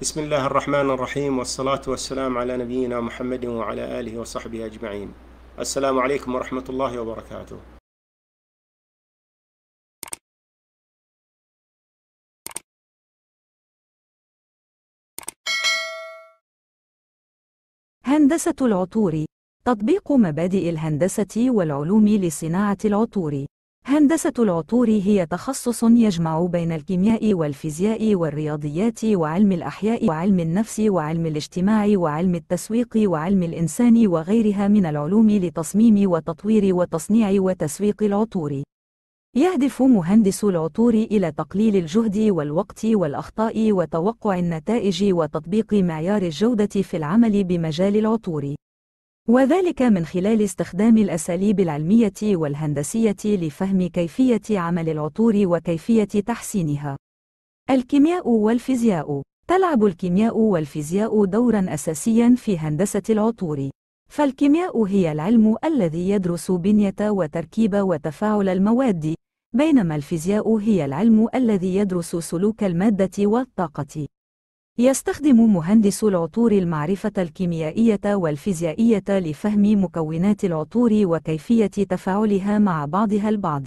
بسم الله الرحمن الرحيم والصلاة والسلام على نبينا محمد وعلى آله وصحبه أجمعين السلام عليكم ورحمة الله وبركاته هندسة العطور تطبيق مبادئ الهندسة والعلوم لصناعة العطور هندسة العطور هي تخصص يجمع بين الكيمياء والفيزياء والرياضيات وعلم الأحياء وعلم النفس وعلم الاجتماع وعلم التسويق وعلم الإنسان وغيرها من العلوم لتصميم وتطوير وتصنيع وتسويق العطور. يهدف مهندس العطور إلى تقليل الجهد والوقت والأخطاء وتوقع النتائج وتطبيق معيار الجودة في العمل بمجال العطور. وذلك من خلال استخدام الأساليب العلمية والهندسية لفهم كيفية عمل العطور وكيفية تحسينها. الكيمياء والفيزياء تلعب الكيمياء والفيزياء دورًا أساسيًا في هندسة العطور. فالكيمياء هي العلم الذي يدرس بنية وتركيب وتفاعل المواد، بينما الفيزياء هي العلم الذي يدرس سلوك المادة والطاقة. يستخدم مهندس العطور المعرفة الكيميائية والفيزيائية لفهم مكونات العطور وكيفية تفاعلها مع بعضها البعض.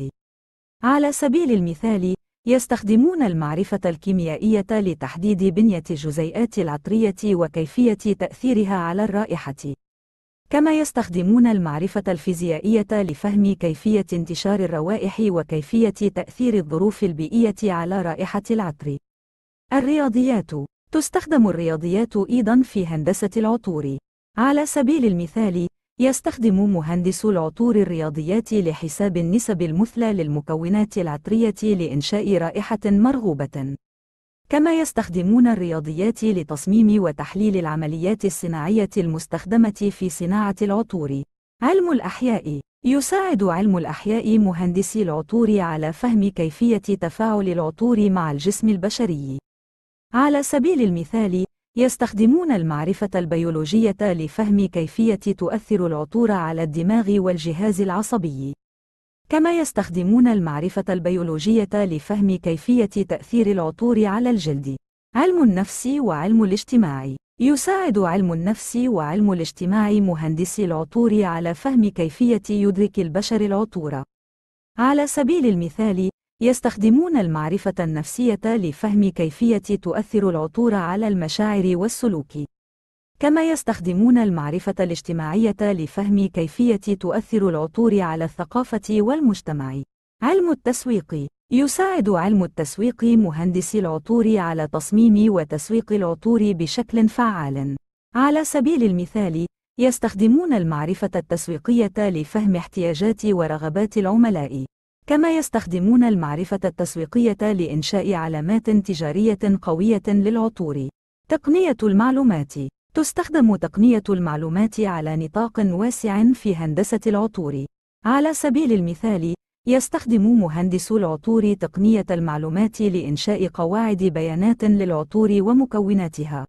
على سبيل المثال، يستخدمون المعرفة الكيميائية لتحديد بنية الجزيئات العطرية وكيفية تأثيرها على الرائحة. كما يستخدمون المعرفة الفيزيائية لفهم كيفية انتشار الروائح وكيفية تأثير الظروف البيئية على رائحة العطر. الرياضيات تستخدم الرياضيات أيضًا في هندسة العطور. على سبيل المثال، يستخدم مهندس العطور الرياضيات لحساب النسب المثلى للمكونات العطرية لإنشاء رائحة مرغوبة. كما يستخدمون الرياضيات لتصميم وتحليل العمليات الصناعية المستخدمة في صناعة العطور. علم الأحياء يساعد علم الأحياء مهندسي العطور على فهم كيفية تفاعل العطور مع الجسم البشري. على سبيل المثال، يستخدمون المعرفة البيولوجية لفهم كيفية تؤثر العطور على الدماغ والجهاز العصبي. كما يستخدمون المعرفة البيولوجية لفهم كيفية تأثير العطور على الجلد. علم النفس وعلم الاجتماع يساعد علم النفس وعلم الاجتماع مهندسي العطور على فهم كيفية يدرك البشر العطور. على سبيل المثال، يستخدمون المعرفة النفسية لفهم كيفية تؤثر العطور على المشاعر والسلوك. كما يستخدمون المعرفة الاجتماعية لفهم كيفية تؤثر العطور على الثقافة والمجتمع. علم التسويق يساعد علم التسويق مهندسي العطور على تصميم وتسويق العطور بشكل فعال. على سبيل المثال، يستخدمون المعرفة التسويقية لفهم احتياجات ورغبات العملاء. كما يستخدمون المعرفة التسويقية لإنشاء علامات تجارية قوية للعطور. تقنية المعلومات تستخدم تقنية المعلومات على نطاق واسع في هندسة العطور. على سبيل المثال، يستخدم مهندسو العطور تقنية المعلومات لإنشاء قواعد بيانات للعطور ومكوناتها.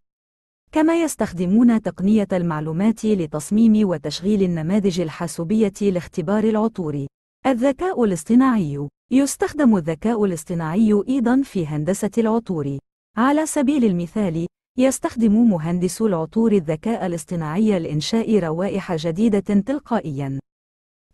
كما يستخدمون تقنية المعلومات لتصميم وتشغيل النماذج الحاسوبية لاختبار العطور. الذكاء الاصطناعي يستخدم الذكاء الاصطناعي أيضًا في هندسة العطور. على سبيل المثال، يستخدم مهندسو العطور الذكاء الاصطناعي لإنشاء روائح جديدة تلقائيًا.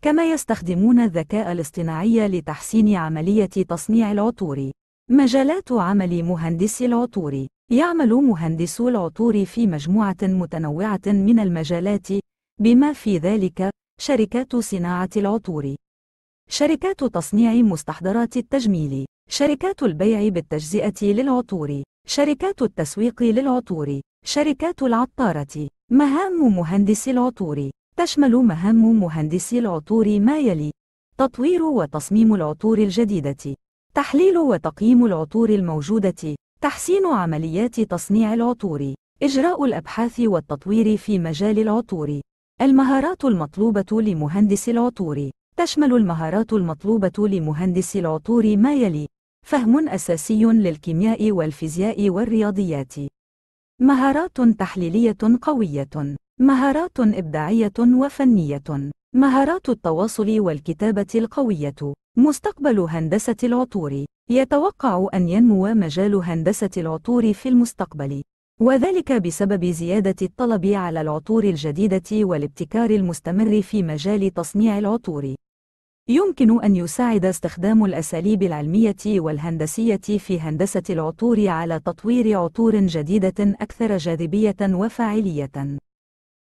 كما يستخدمون الذكاء الاصطناعي لتحسين عملية تصنيع العطور. مجالات عمل مهندسي العطور يعمل مهندسو العطور في مجموعة متنوعة من المجالات، بما في ذلك شركات صناعة العطور. شركات تصنيع مستحضرات التجميل شركات البيع بالتجزئة للعطور شركات التسويق للعطور شركات العطارة مهام مهندس العطور تشمل مهام مهندسي العطور ما يلي تطوير وتصميم العطور الجديدة تحليل وتقييم العطور الموجودة تحسين عمليات تصنيع العطور إجراء الأبحاث والتطوير في مجال العطور المهارات المطلوبة لمهندس العطور تشمل المهارات المطلوبة لمهندس العطور ما يلي: فهم أساسي للكيمياء والفيزياء والرياضيات. مهارات تحليلية قوية. مهارات إبداعية وفنية. مهارات التواصل والكتابة القوية. مستقبل هندسة العطور يتوقع أن ينمو مجال هندسة العطور في المستقبل. وذلك بسبب زيادة الطلب على العطور الجديدة والابتكار المستمر في مجال تصنيع العطور. يمكن أن يساعد استخدام الأساليب العلمية والهندسية في هندسة العطور على تطوير عطور جديدة أكثر جاذبية وفاعلية.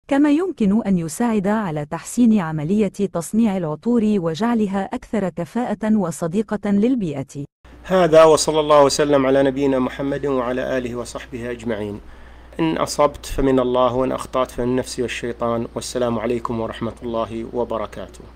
كما يمكن أن يساعد على تحسين عملية تصنيع العطور وجعلها أكثر كفاءة وصديقة للبيئة. هذا وصلى الله وسلم على نبينا محمد وعلى آله وصحبه أجمعين. إن أصبت فمن الله وإن أخطأت فمن نفسي والشيطان والسلام عليكم ورحمة الله وبركاته.